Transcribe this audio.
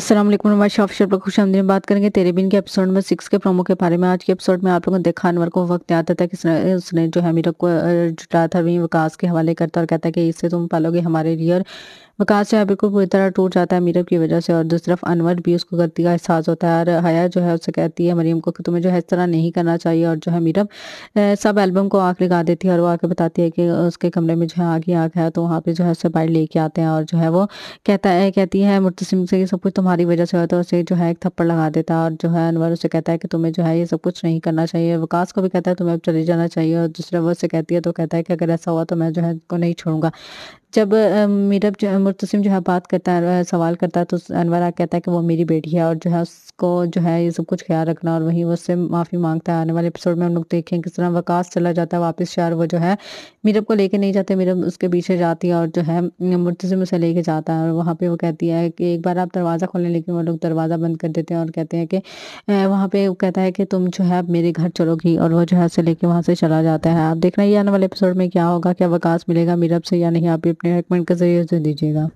असलम हमारे shop share पर खुश बात करेंगे तेरे बिन के एपिसोड में सिक्स के प्रोमो के बारे में आज के एपिसोड में आप लोगों ने देखा अनवर को वक्त याद आता था कि उसने, उसने जो मीरा को जुटा था वहीं विकास के हवाले करता और कहता है कि इससे तुम पालोगे हमारे रियर विकास जो है बिल्कुल पूरी तरह टूट जाता है मीरब की वजह से और दूसरी तरफ अनवर भी उसको गलती का एहसास होता है और हया जो है उससे कहती है मरीम को कि तुम्हें जो है इस तरह नहीं करना चाहिए और जो है मीरब सब एल्बम को आग लगा देती है और वो आके बताती है कि उसके कमरे में जो है आग ही आग है तो वहाँ पर जो है उससे बाइट लेके आते हैं और जो है वो कहता है कहती है मुतसिम से सब कुछ तुम्हारी वजह से होता तो उसे जो है एक थप्पड़ लगा देता है और जो है अनवर उसे कहता है कि तुम्हें जो है ये सब कुछ नहीं करना चाहिए विकास को भी कहता है तुम्हें अब चले जाना चाहिए और दूसरे वो उसे कहती है तो कहता है कि अगर ऐसा हुआ तो मैं जो है उनको नहीं छोड़ूंगा जब मीरब जो जो है बात करता है सवाल करता है तो अनवर कहता है कि वो मेरी बेटी है और जो है उसको जो है ये सब कुछ ख्याल रखना और वहीं उससे माफ़ी मांगता है आने वाले एपिसोड में हम लोग देखें किस तरह वकास चला जाता है वापस शहर वो जो है मीरब को लेके नहीं जाते मीरब उसके पीछे जाती है और जो है मुतसम उसे लेके जाता है और वहाँ पर वो कहती है कि एक बार आप दरवाज़ा खोलें लेकिन वो लोग दरवाज़ा बंद कर देते हैं और कहते हैं कि वहाँ पर कहता है कि तुम जो है मेरे घर चलोगी और वो जो है उसे लेके वहाँ से चला जाता है आप देखना ये आने वाले एपिसोड में क्या होगा क्या वकास मिलेगा मीरब से या नहीं आप अपने रेकमेंड के ज़रिए से दीजिएगा